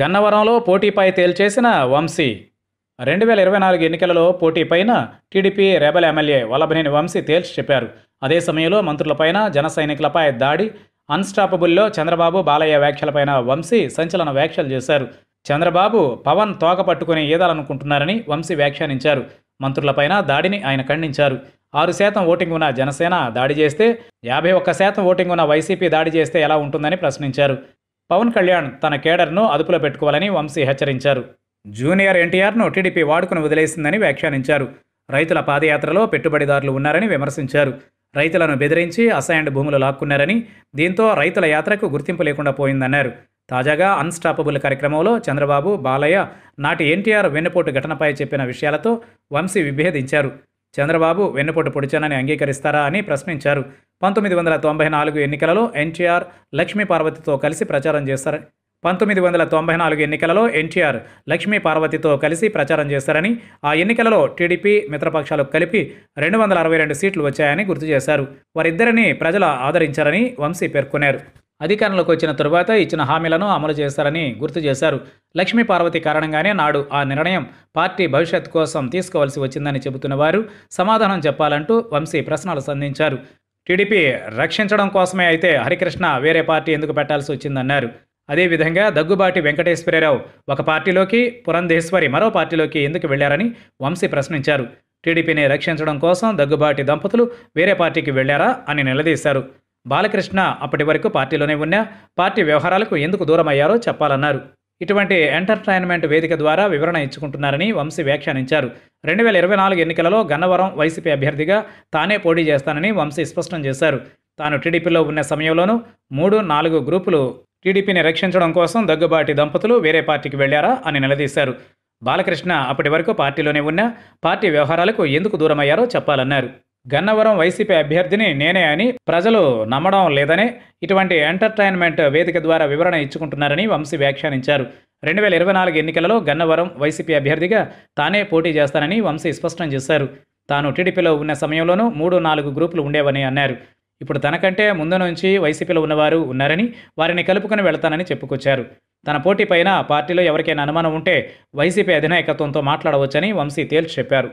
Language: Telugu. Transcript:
గన్నవరంలో పోటీపై తేల్చేసిన వంశీ రెండు వేల ఇరవై నాలుగు ఎన్నికలలో పోటీపైన TDP rebel MLA Vallabhaneni Vamsi తేల్చి చెప్పారు అదే సమయంలో మంత్రులపైన జన సైనికులపై దాడి అన్స్టాపబుల్లో చంద్రబాబు బాలయ్య వ్యాఖ్యలపైన వంశీ సంచలన వ్యాఖ్యలు చేశారు చంద్రబాబు పవన్ తోక పట్టుకుని ఈదాలనుకుంటున్నారని వంశీ వ్యాఖ్యానించారు మంత్రులపైన దాడిని ఆయన ఖండించారు ఆరు శాతం ఓటింగ్ ఉన్న జనసేన దాడి చేస్తే యాభై ఒక్క శాతం ఓటింగ్ ఉన్న వైసీపీ దాడి చేస్తే ఎలా ఉంటుందని ప్రశ్నించారు పవన్ కళ్యాణ్ తన కేడర్ను అదుపులో పెట్టుకోవాలని వంశీ హెచ్చరించారు జూనియర్ ఎన్టీఆర్ను టీడీపీ వాడుకుని వదిలేసిందని వ్యాఖ్యానించారు రైతుల పాదయాత్రలో పెట్టుబడిదారులు ఉన్నారని విమర్శించారు రైతులను బెదిరించి అసైన్డ్ భూములు లాక్కున్నారని దీంతో రైతుల యాత్రకు గుర్తింపు లేకుండా పోయిందన్నారు తాజాగా అన్స్టాపబుల్ కార్యక్రమంలో చంద్రబాబు బాలయ్య నాటి ఎన్టీఆర్ వెన్నుపోటు ఘటనపై చెప్పిన విషయాలతో వంశీ విభేదించారు చంద్రబాబు వెన్నుపోటు పొడిచానని అంగీకరిస్తారా అని ప్రశ్నించారు పంతొమ్మిది వందల తొంభై నాలుగు ఎన్నికలలో ఎన్టీఆర్ లక్ష్మీ పార్వతితో కలిసి ప్రచారం చేస్తారని పంతొమ్మిది వందల తొంభై నాలుగు ఎన్నికలలో ఎన్టీఆర్ లక్ష్మీ పార్వతితో కలిసి ప్రచారం చేశారని ఆ ఎన్నికలలో టీడీపీ మిత్రపక్షాలు కలిపి రెండు వందల అరవై రెండు సీట్లు వచ్చాయని గుర్తు చేశారు వారిద్దరిని ప్రజలు ఆదరించారని వంశీ పేర్కొన్నారు అధికారంలోకి వచ్చిన తరువాత ఇచ్చిన హామీలను అమలు చేస్తారని గుర్తు చేశారు లక్ష్మీ పార్వతి కారణంగానే నాడు ఆ నిర్ణయం పార్టీ భవిష్యత్ కోసం తీసుకోవాల్సి వచ్చిందని చెబుతున్న వారు సమాధానం చెప్పాలంటూ వంశీ ప్రశ్నలు సంధించారు టీడీపీ రక్షించడం కోసమే అయితే హరికృష్ణ వేరే పార్టీ ఎందుకు పెట్టాల్సి వచ్చిందన్నారు అదేవిధంగా దగ్గుబాటి వెంకటేశ్వరరావు ఒక పార్టీలోకి పురంధేశ్వరి మరో పార్టీలోకి ఎందుకు వెళ్లారని వంశీ ప్రశ్నించారు టీడీపీని రక్షించడం కోసం దగ్గుబాటి దంపతులు వేరే పార్టీకి వెళ్లారా అని నిలదీశారు బాలకృష్ణ అప్పటి వరకు పార్టీలోనే ఉన్నా పార్టీ వ్యవహారాలకు ఎందుకు దూరమయ్యారో చెప్పాలన్నారు ఇటువంటి ఎంటర్టైన్మెంట్ వేదిక ద్వారా వివరణ ఇచ్చుకుంటున్నారని వంశీ వ్యాఖ్యానించారు రెండు వేల ఇరవై నాలుగు ఎన్నికలలో గన్నవరం వైసీపీ అభ్యర్థిగా తానే పోటీ చేస్తానని వంశీ స్పష్టం చేశారు తాను టీడీపీలో ఉన్న సమయంలోనూ మూడు నాలుగు గ్రూపులు టీడీపీని రక్షించడం కోసం దగ్గుబాటి దంపతులు వేరే పార్టీకి వెళ్లారా అని నిలదీశారు బాలకృష్ణ అప్పటి వరకు పార్టీలోనే ఉన్న పార్టీ వ్యవహారాలకు ఎందుకు దూరమయ్యారో చెప్పాలన్నారు గన్నవరం వైసీపీ అభ్యర్థిని నేనే అని ప్రజలు నమ్మడం లేదని ఇటువంటి ఎంటర్టైన్మెంట్ వేదిక ద్వారా వివరణ ఇచ్చుకుంటున్నారని వంశీ వ్యాఖ్యానించారు రెండు వేల ఇరవై నాలుగు ఎన్నికలలో గన్నవరం వైసీపీ అభ్యర్థిగా తానే పోటీ చేస్తానని వంశీ స్పష్టం చేశారు తాను టీడీపీలో ఉన్న సమయంలోనూ మూడు నాలుగు గ్రూపులు ఉండేవని అన్నారు ఇప్పుడు తనకంటే ముందు నుంచి వైసీపీలో ఉన్నవారు ఉన్నారని వారిని కలుపుకొని వెళతానని చెప్పుకొచ్చారు తన పోటీపైన పార్టీలో ఎవరికైనా అనుమానం ఉంటే వైసీపీ అధినాయకత్వంతో మాట్లాడవచ్చని వంశీ తేల్చి చెప్పారు